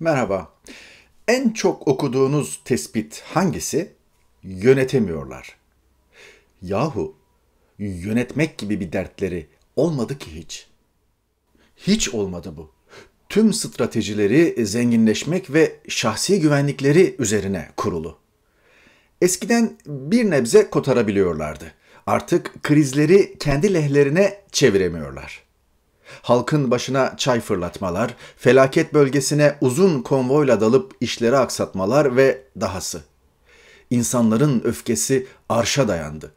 Merhaba. En çok okuduğunuz tespit hangisi? Yönetemiyorlar. Yahu, yönetmek gibi bir dertleri olmadı ki hiç. Hiç olmadı bu. Tüm stratejileri zenginleşmek ve şahsi güvenlikleri üzerine kurulu. Eskiden bir nebze kotarabiliyorlardı. Artık krizleri kendi lehlerine çeviremiyorlar.'' Halkın başına çay fırlatmalar, felaket bölgesine uzun konvoyla dalıp işleri aksatmalar ve dahası. İnsanların öfkesi arşa dayandı.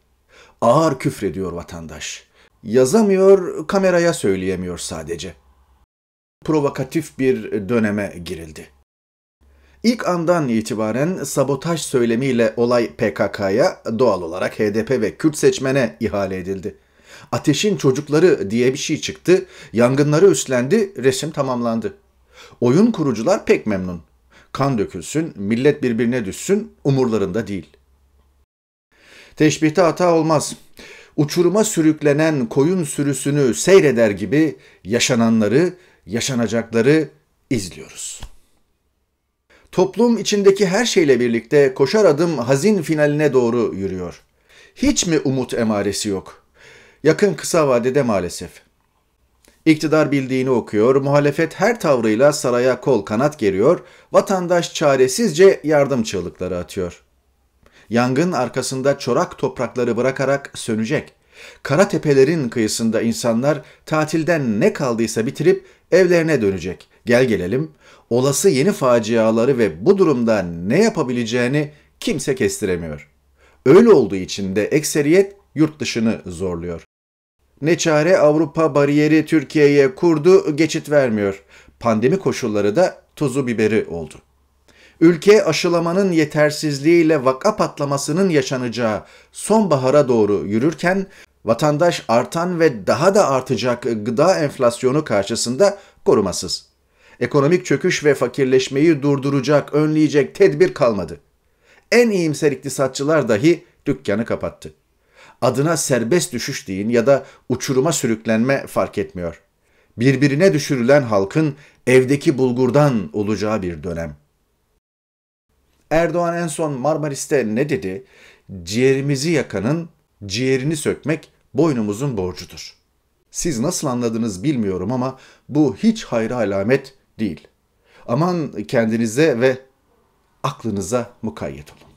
Ağır küfrediyor vatandaş. Yazamıyor, kameraya söyleyemiyor sadece. Provokatif bir döneme girildi. İlk andan itibaren sabotaj söylemiyle olay PKK'ya, doğal olarak HDP ve Kürt seçmene ihale edildi. Ateşin çocukları diye bir şey çıktı. Yangınları üstlendi, resim tamamlandı. Oyun kurucular pek memnun. Kan dökülsün, millet birbirine düşsün, umurlarında değil. Teşbihte hata olmaz. Uçuruma sürüklenen koyun sürüsünü seyreder gibi yaşananları, yaşanacakları izliyoruz. Toplum içindeki her şeyle birlikte koşar adım hazin finaline doğru yürüyor. Hiç mi umut emaresi yok?'' Yakın kısa vadede maalesef. İktidar bildiğini okuyor, muhalefet her tavrıyla saraya kol kanat geriyor, vatandaş çaresizce yardım çığlıkları atıyor. Yangın arkasında çorak toprakları bırakarak sönecek. Kara tepelerin kıyısında insanlar tatilden ne kaldıysa bitirip evlerine dönecek. Gel gelelim, olası yeni faciaları ve bu durumda ne yapabileceğini kimse kestiremiyor. Öyle olduğu için de ekseriyet yurt dışını zorluyor. Ne çare Avrupa bariyeri Türkiye'ye kurdu, geçit vermiyor. Pandemi koşulları da tuzu biberi oldu. Ülke aşılamanın yetersizliğiyle vaka patlamasının yaşanacağı sonbahara doğru yürürken vatandaş artan ve daha da artacak gıda enflasyonu karşısında korumasız. Ekonomik çöküş ve fakirleşmeyi durduracak, önleyecek tedbir kalmadı. En iyimser iktisatçılar dahi dükkanı kapattı. Adına serbest düşüş deyin ya da uçuruma sürüklenme fark etmiyor. Birbirine düşürülen halkın evdeki bulgurdan olacağı bir dönem. Erdoğan en son Marmaris'te ne dedi? Ciğerimizi yakanın ciğerini sökmek boynumuzun borcudur. Siz nasıl anladınız bilmiyorum ama bu hiç hayra alamet değil. Aman kendinize ve aklınıza mukayyet olun.